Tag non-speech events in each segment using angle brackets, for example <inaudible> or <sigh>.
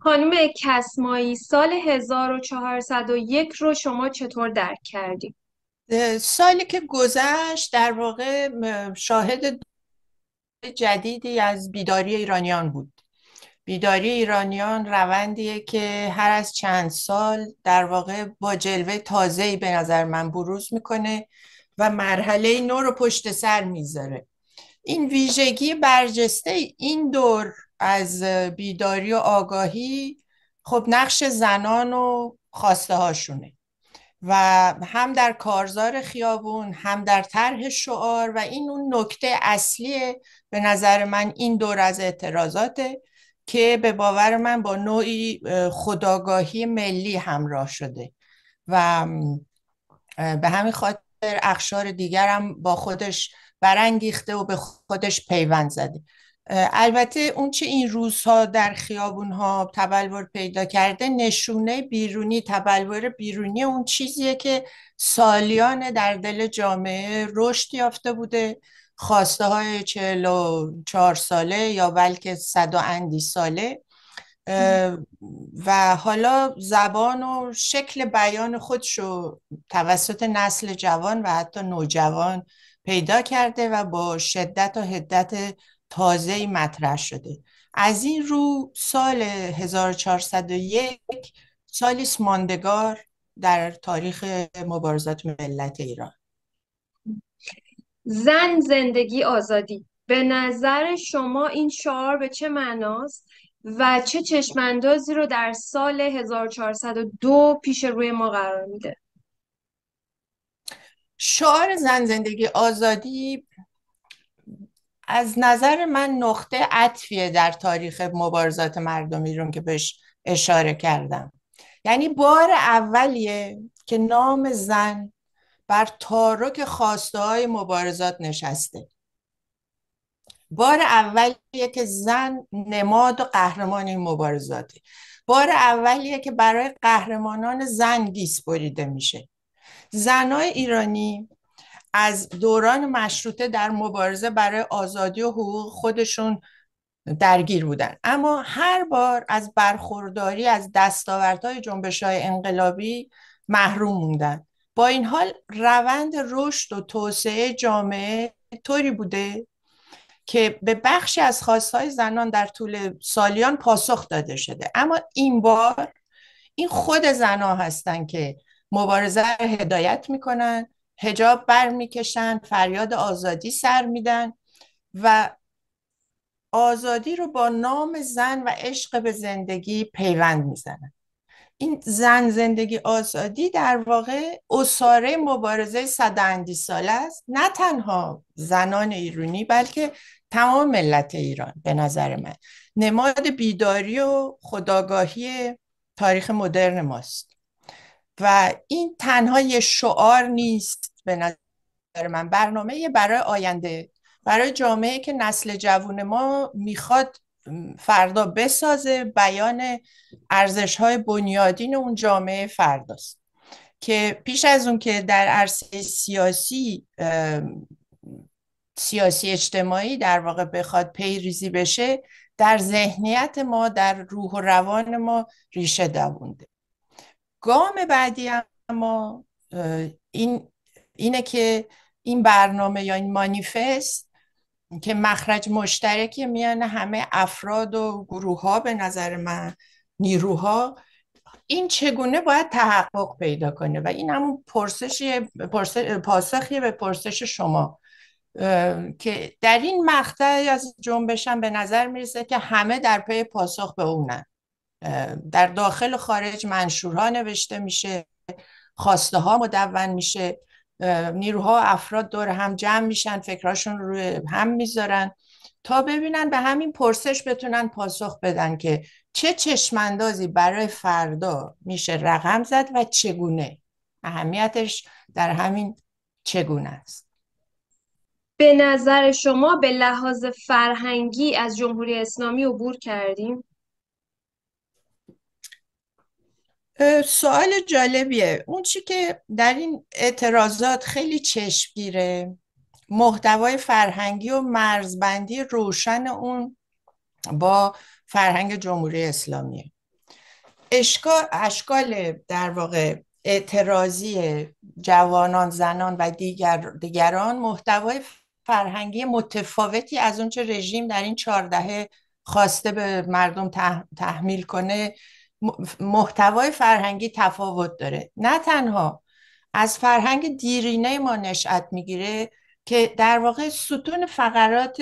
خانم کسمایی سال 1401 رو شما چطور درک کردیم؟ سالی که گذشت در واقع شاهد جدیدی از بیداری ایرانیان بود بیداری ایرانیان روندیه که هر از چند سال در واقع با جلوه ای به نظر من بروز میکنه و مرحله نو رو پشت سر میذاره این ویژگی برجسته این دور از بیداری و آگاهی خب نقش زنان و خواسته هاشونه و هم در کارزار خیابون هم در طرح شعار و این اون نکته اصلی به نظر من این دور از اعتراضاته که به باور من با نوعی خداگاهی ملی همراه شده و به همین خاطر اخشار دیگر هم با خودش برانگیخته و به خودش پیوند زده البته اون چه این روزها در ها تبلور پیدا کرده نشونه بیرونی تبلور بیرونی اون چیزیه که سالیان در دل جامعه رشد یافته بوده خواسته های 44 ساله یا بلکه صد و اندی ساله و حالا زبان و شکل بیان خودش رو توسط نسل جوان و حتی نوجوان پیدا کرده و با شدت و حدت تازه مطرح شده از این رو سال 1401 سالیس ماندگار در تاریخ مبارزات ملت ایران زن زندگی آزادی به نظر شما این شعار به چه معناست و چه چشماندازی رو در سال 1402 پیش روی ما قرار میده شعار زن زندگی آزادی از نظر من نقطه عطفیه در تاریخ مبارزات مردمی رو که بهش اشاره کردم یعنی بار اولیه که نام زن بر تارک خواسته های مبارزات نشسته بار اولیه که زن نماد و قهرمان این مبارزاته بار اولیه که برای قهرمانان زن گیس بریده میشه زنای ایرانی از دوران مشروطه در مبارزه برای آزادی و حقوق خودشون درگیر بودن اما هر بار از برخورداری از دستاوردهای جنبش های انقلابی محروم موندن با این حال روند رشد و توسعه جامعه طوری بوده که به بخشی از خواستهای زنان در طول سالیان پاسخ داده شده اما این بار این خود زنها هستند که مبارزه رو هدایت میکنن هجاب برمیکشن فریاد آزادی سر میدن و آزادی رو با نام زن و عشق به زندگی پیوند میزنن این زن زندگی آزادی در واقع اصاره مبارزه صد سال است نه تنها زنان ایرانی بلکه تمام ملت ایران به نظر من نماد بیداری و خداگاهی تاریخ مدرن ماست و این تنها یه شعار نیست به نظر من برنامه برای آینده برای جامعه که نسل جوون ما میخواد فردا بسازه بیان ارزش های بنیادین اون جامعه فرداست که پیش از اون که در عرصه سیاسی سیاسی اجتماعی در واقع بخواد پیریزی بشه در ذهنیت ما در روح و روان ما ریشه دوونده گام بعدی اما این اینه که این برنامه یا این مانیفست که مخرج مشترکی میان همه افراد و گروه ها به نظر من نیروها این چگونه باید تحقق پیدا کنه و این همون پرسشی پاسخیه به پرسش شما که در این مقطع از جنبشم به نظر میرسه که همه در پی پاسخ به اونن در داخل خارج منشورها نوشته میشه خواسته ها مدون میشه نیروها و افراد دور هم جمع میشن فکراشون رو هم میذارن تا ببینن به همین پرسش بتونن پاسخ بدن که چه چشماندازی برای فردا میشه رقم زد و چگونه اهمیتش در همین چگونه است به نظر شما به لحاظ فرهنگی از جمهوری اسلامی عبور کردیم سوال جالبیه اون چی که در این اعتراضات خیلی چشمگیره محتوای فرهنگی و مرزبندی روشن اون با فرهنگ جمهوری اسلامیه اشکال, در واقع اعتراضی جوانان زنان و دیگر دیگران محتوای فرهنگی متفاوتی از اونچه رژیم در این چهاردهه خواسته به مردم تحمیل کنه محتوای فرهنگی تفاوت داره نه تنها از فرهنگ دیرینه ما نشأت میگیره که در واقع ستون فقرات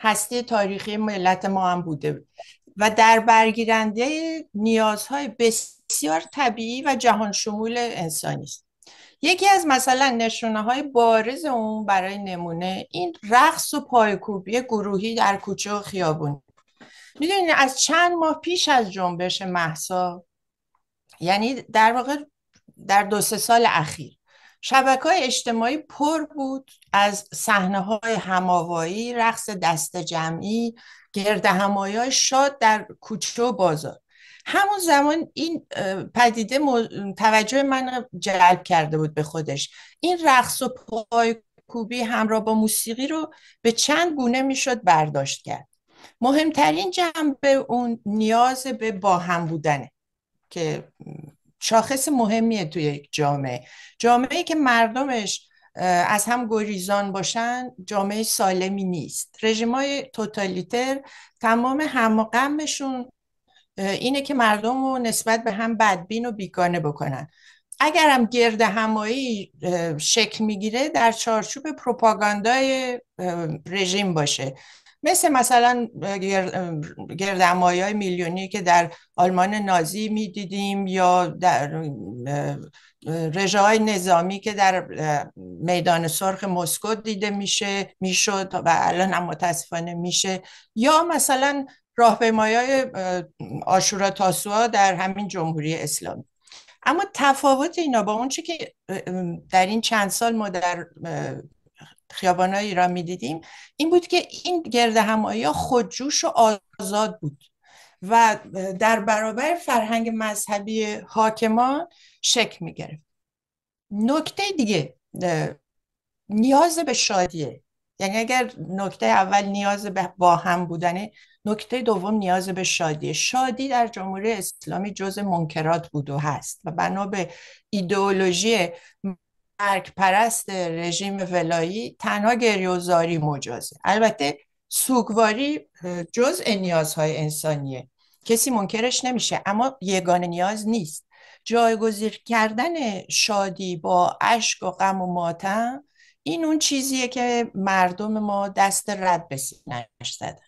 هستی تاریخی ملت ما هم بوده و در برگیرنده نیازهای بسیار طبیعی و جهان شمول انسانی است یکی از مثلا نشونه های بارز اون برای نمونه این رقص و پایکوبی گروهی در کوچه و خیابون میدونین از چند ماه پیش از جنبش محسا یعنی در واقع در دو سه سال اخیر شبکه های اجتماعی پر بود از صحنه های هماوایی رقص دست جمعی گرد همایی های شاد در کوچه و بازار همون زمان این پدیده توجه من جلب کرده بود به خودش این رقص و پای کوبی همراه با موسیقی رو به چند گونه میشد برداشت کرد مهمترین جنبه اون نیاز به باهم بودنه که شاخص مهمیه توی یک جامعه جامعه ای که مردمش از هم گریزان باشن جامعه سالمی نیست رژیمای توتالیتر تمام همقمشون اینه که مردم رو نسبت به هم بدبین و بیگانه بکنن اگر هم گرد همایی شکل میگیره در چارچوب پروپاگاندای رژیم باشه مثل مثلا گردمایی های میلیونی که در آلمان نازی میدیدیم یا در رژه های نظامی که در میدان سرخ مسکو دیده میشه میشد و الان هم متاسفانه میشه یا مثلا راهپیمایی های آشورا تاسوعا در همین جمهوری اسلامی اما تفاوت اینا با اونچه که در این چند سال ما در خیابانهای ایران دیدیم این بود که این گرد همایی خودجوش و آزاد بود و در برابر فرهنگ مذهبی حاکمان شک گرفت نکته دیگه نیاز به شادیه یعنی اگر نکته اول نیاز به با هم بودنه نکته دوم نیاز به شادیه شادی در جمهوری اسلامی جز منکرات بود و هست و بنا به ایدئولوژی مرگ پرست رژیم ولایی تنها گریوزاری مجازه البته سوگواری جزء نیازهای انسانیه کسی منکرش نمیشه اما یگانه نیاز نیست جایگزین کردن شادی با اشک و غم و ماتم این اون چیزیه که مردم ما دست رد به سینش زدن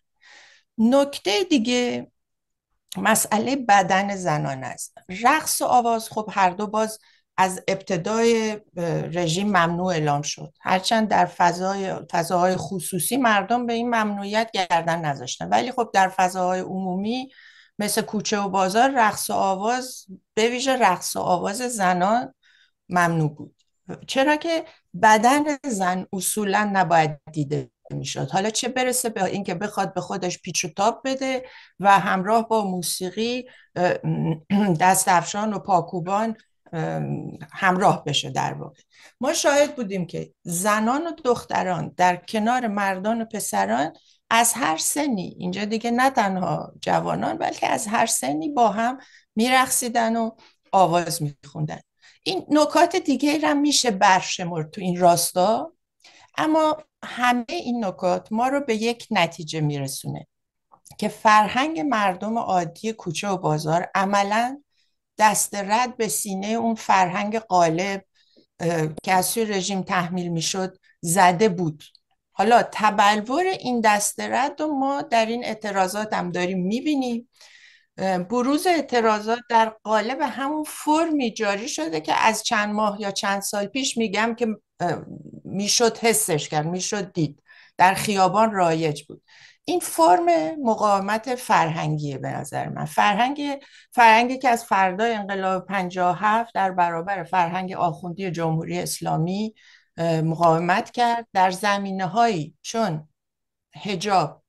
نکته دیگه مسئله بدن زنان است رقص و آواز خب هر دو باز از ابتدای رژیم ممنوع اعلام شد هرچند در فضای فضاهای خصوصی مردم به این ممنوعیت گردن نذاشتن ولی خب در فضاهای عمومی مثل کوچه و بازار رقص و آواز به ویژه رقص و آواز زنان ممنوع بود چرا که بدن زن اصولا نباید دیده میشد حالا چه برسه به اینکه بخواد به خودش پیچ و تاب بده و همراه با موسیقی <clears throat> دست افشان و پاکوبان همراه بشه در واقع ما شاهد بودیم که زنان و دختران در کنار مردان و پسران از هر سنی اینجا دیگه نه تنها جوانان بلکه از هر سنی با هم میرقصیدن و آواز میخوندن این نکات دیگه هم میشه برشمرد تو این راستا اما همه این نکات ما رو به یک نتیجه میرسونه که فرهنگ مردم عادی کوچه و بازار عملا دست رد به سینه اون فرهنگ قالب که از سوی رژیم تحمیل میشد زده بود حالا تبلور این دست رد رو ما در این اعتراضات هم داریم میبینیم بروز اعتراضات در قالب همون فرمی جاری شده که از چند ماه یا چند سال پیش میگم که میشد حسش کرد میشد دید در خیابان رایج بود این فرم مقاومت فرهنگیه به نظر من فرهنگ فرهنگی که از فردای انقلاب 57 در برابر فرهنگ آخوندی جمهوری اسلامی مقاومت کرد در زمینه هایی چون هجاب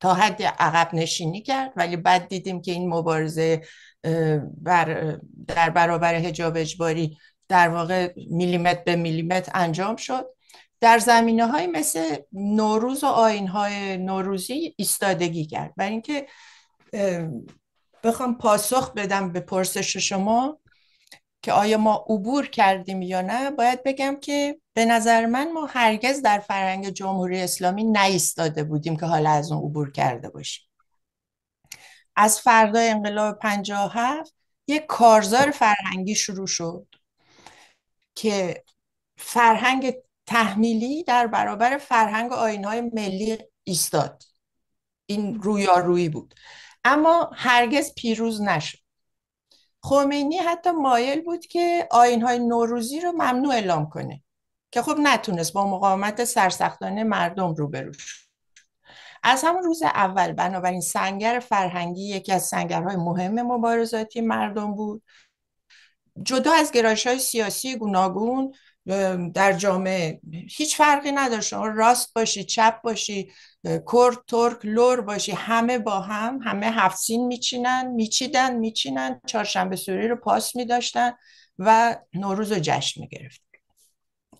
تا حد عقب نشینی کرد ولی بعد دیدیم که این مبارزه بر در برابر هجاب اجباری در واقع میلیمتر به میلیمتر انجام شد در زمینه های مثل نوروز و آین های نوروزی ایستادگی کرد برای اینکه بخوام پاسخ بدم به پرسش شما که آیا ما عبور کردیم یا نه باید بگم که به نظر من ما هرگز در فرهنگ جمهوری اسلامی نایستاده بودیم که حالا از اون عبور کرده باشیم از فردا انقلاب 57 یک کارزار فرهنگی شروع شد که فرهنگ تحمیلی در برابر فرهنگ و آینهای ملی ایستاد این رویارویی بود اما هرگز پیروز نشد خمینی حتی مایل بود که آینهای نوروزی رو ممنوع اعلام کنه که خب نتونست با مقاومت سرسختانه مردم روبرو شد از همون روز اول بنابراین سنگر فرهنگی یکی از سنگرهای مهم مبارزاتی مردم بود جدا از گرایش‌های های سیاسی گوناگون در جامعه هیچ فرقی نداشت شما راست باشی چپ باشی کرد ترک لور باشی همه با هم همه سین میچینن میچیدن میچینن چهارشنبه سوری رو پاس میداشتن و نوروز رو جشن میگرفت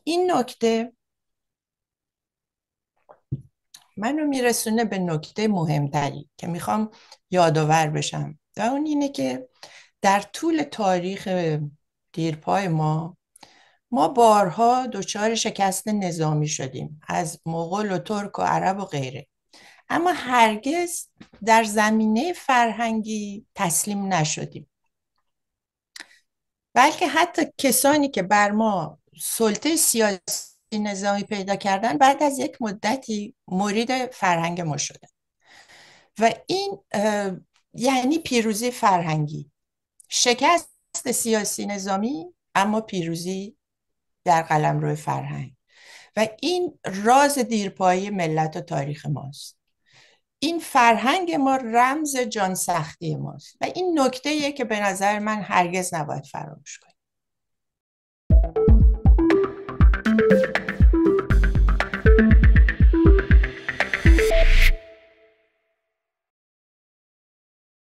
این نکته منو میرسونه به نکته مهمتری که میخوام یادآور بشم و اون اینه که در طول تاریخ دیرپای ما ما بارها دچار شکست نظامی شدیم از مغول و ترک و عرب و غیره اما هرگز در زمینه فرهنگی تسلیم نشدیم بلکه حتی کسانی که بر ما سلطه سیاسی نظامی پیدا کردن بعد از یک مدتی مرید فرهنگ ما شدن و این یعنی پیروزی فرهنگی شکست سیاسی نظامی اما پیروزی در روی فرهنگ و این راز دیرپایی ملت و تاریخ ماست این فرهنگ ما رمز جان سختی ماست و این نکته که به نظر من هرگز نباید فراموش کنیم